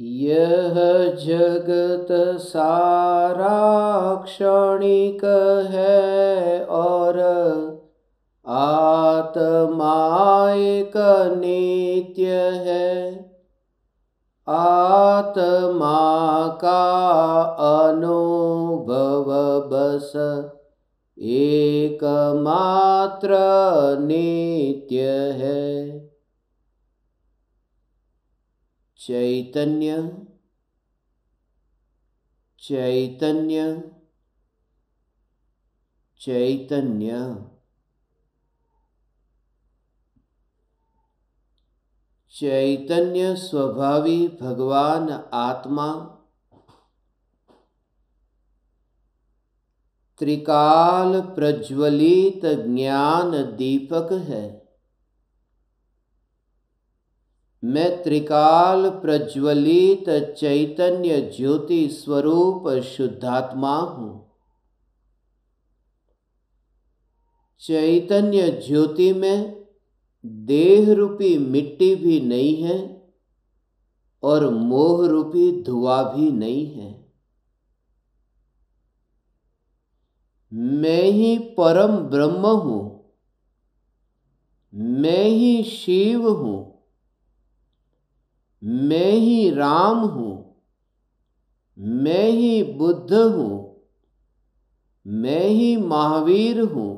यह जगत सारा क्षणिक है और आत्मा एक नित्य है आत्मा का अनुभव बस एकमात्र नित्य है चैतन्य चैतन्य चैतन्य चैतन्य स्वभावी भगवान आत्मा त्रिकाल प्रज्वलित ज्ञान दीपक है मैं त्रिकाल प्रज्वलित चैतन्य ज्योति स्वरूप शुद्धात्मा हूँ चैतन्य ज्योति में देह रूपी मिट्टी भी नहीं है और मोह रूपी धुआ भी नहीं है मैं ही परम ब्रह्म हूँ मैं ही शिव हूँ मैं ही राम हूँ मैं ही बुद्ध हूँ मैं ही महावीर हूँ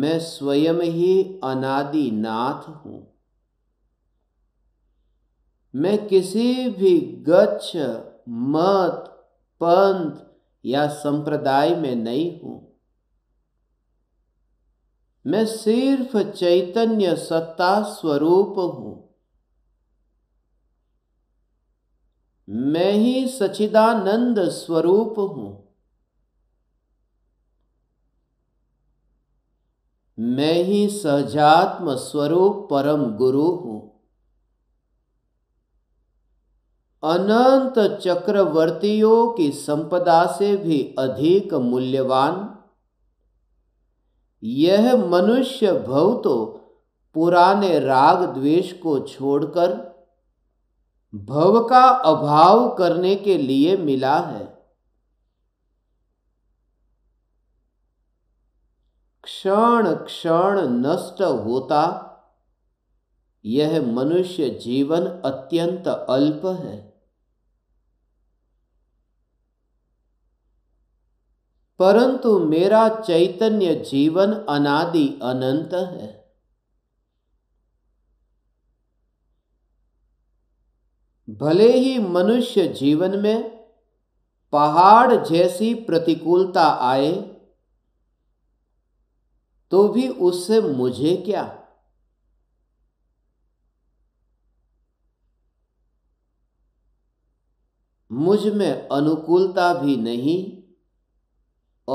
मैं स्वयं ही अनादि नाथ हूँ मैं किसी भी गच्छ मत पंथ या संप्रदाय में नहीं हूँ मैं सिर्फ चैतन्य सत्ता स्वरूप हूँ मैं ही सचिदानंद स्वरूप हूं मैं ही सहजात्म स्वरूप परम गुरु हूं अनंत चक्रवर्तियों की संपदा से भी अधिक मूल्यवान यह मनुष्य भव तो पुराने राग द्वेष को छोड़कर भव का अभाव करने के लिए मिला है क्षण क्षण नष्ट होता यह मनुष्य जीवन अत्यंत अल्प है परंतु मेरा चैतन्य जीवन अनादि अनंत है भले ही मनुष्य जीवन में पहाड़ जैसी प्रतिकूलता आए तो भी उससे मुझे क्या मुझ में अनुकूलता भी नहीं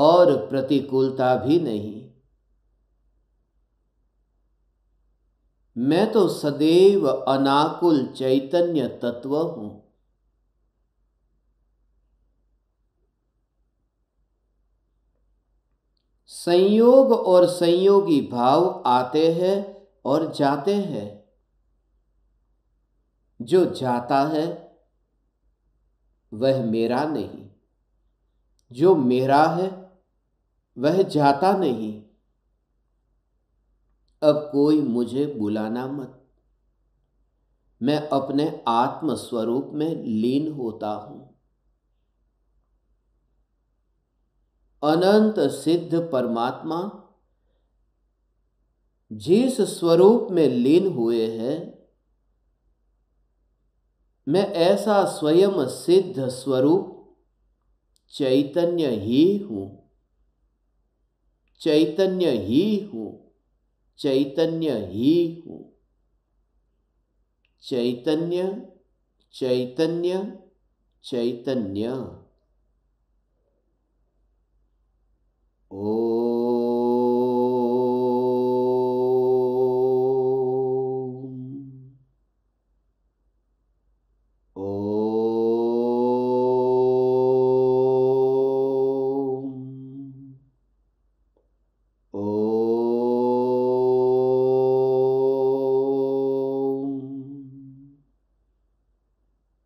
और प्रतिकूलता भी नहीं मैं तो सदैव अनाकुल चैतन्य तत्व हूं संयोग और संयोगी भाव आते हैं और जाते हैं जो जाता है वह मेरा नहीं जो मेरा है वह जाता नहीं अब कोई मुझे बुलाना मत मैं अपने आत्मस्वरूप में लीन होता हूं अनंत सिद्ध परमात्मा जिस स्वरूप में लीन हुए हैं मैं ऐसा स्वयं सिद्ध स्वरूप चैतन्य ही हूं चैतन्य ही हूं चैतन्य ही हूँ चैतन्य चैतन्य चैतन्य